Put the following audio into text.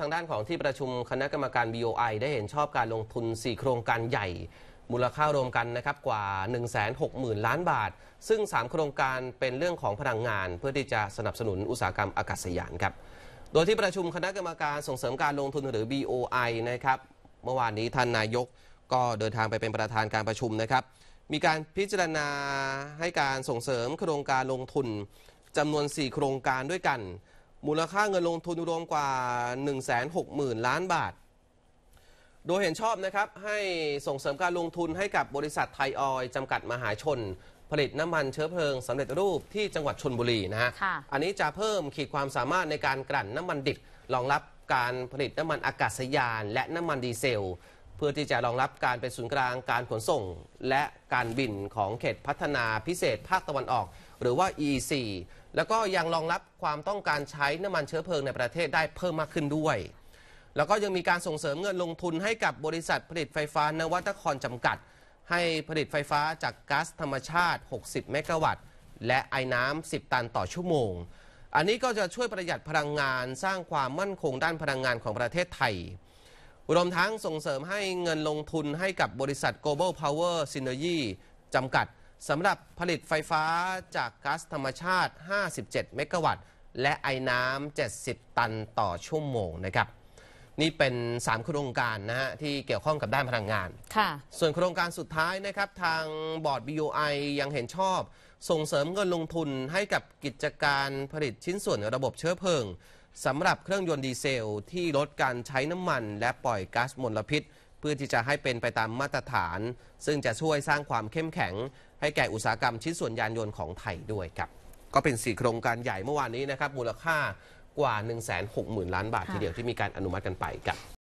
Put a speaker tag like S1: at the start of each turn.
S1: ทางด้านของที่ประชุมคณะกรรมการ BOI ได้เห็นชอบการลงทุน 4 โครงการใหญ่ มูลค่ารวมกันนะครับ กว่า 160,000 ล้านบาท ซึ่ง 3 โครงการเป็นเรื่องของพลังงาน เพื่อที่จะสนับสนุนอุตสาหกรรมอากาศยานครับ โดยที่ประชุมคณะกรรมการส่งเสริมการลงทุนหรือ BOI นะครับเมื่อวานนี้ท่าน นายกก็เดินทางไปเป็นประธานการประชุมนะครับ มีการพิจารณาให้การส่งเสริมโครงการลงทุนจำนวน 4 โครงการด้วยกันมูลค่าเงินลงทุน รวมกว่า 160,000 ล้านบาท โดยเห็นชอบนะครับ ให้ส่งเสริมการลงทุนให้กับบริษัทไทยออยจำกัดมหาชน ผลิตน้ำมันเชื้อเพลิงสำเร็จรูปที่จังหวัดชนบุรีนะฮะ อันนี้จะเพิ่มขีดความสามารถในการกลั่นน้ำมันดิบรองรับการผลิตน้ำมันอากาศยาน และน้ำมันดีเซลเพื่อที่จะรองรับการเป็นศูนย์กลางการขนส่ง และการบินของเขตพัฒนาพิเศษภาคตะวันออก หรือว่า EC แล้วก็ยังรองรับความต้องการใช้น้ำมันเชื้อเพลิงในประเทศได้เพิ่มมากขึ้นด้วย แล้วก็ยังมีการส่งเสริมเงินลงทุนให้กับบริษัทผลิตไฟฟ้านวัตครจำกัด ให้ผลิตไฟฟ้าจากก๊าซธรรมชาติ 60 เมกะวัตต์ และไอ้น้ำ10 ตันต่อชั่วโมง อันนี้ก็จะช่วยประหยัดพลังงานสร้างความมั่นคงด้านพลังงานของประเทศไทยอุดมทั้งส่งเสริมให้เงินลงทุนให้กับบริษัท Global Power Synergy จำกัดสำหรับผลิตไฟฟ้าจากก๊าซธรรมชาติ 57 เมกะวัตต์ และไอ้น้ำ 70 ตันต่อชั่วโมงนะครับนี่เป็น 3 โครงการนะฮะที่เกี่ยวข้องกับด้านพลังงานค่ะ ส่วนโครงการสุดท้ายนะครับทางบอร์ด BUI ยังเห็นชอบ ส่งเสริมเงินลงทุนให้กับกิจการผลิตชิ้นส่วนระบบเชื้อเพลิงสำหรับเครื่องยนต์ดีเซล ที่ลดการใช้น้ำมันและปล่อยก๊าซมลพิษ เพื่อที่จะให้เป็นไปตามมาตรฐาน ซึ่งจะช่วยสร้างความเข้มแข็งให้แก่อุตสาหกรรมชิ้นส่วนยานยนต์ของไทยด้วยครับ ก็เป็นสี่โครงการใหญ่เมื่อวานนี้นะครับ มูลค่ากว่า 160,000ล้านบาททีเดียวที่มีการอนุมัติกันไปครับ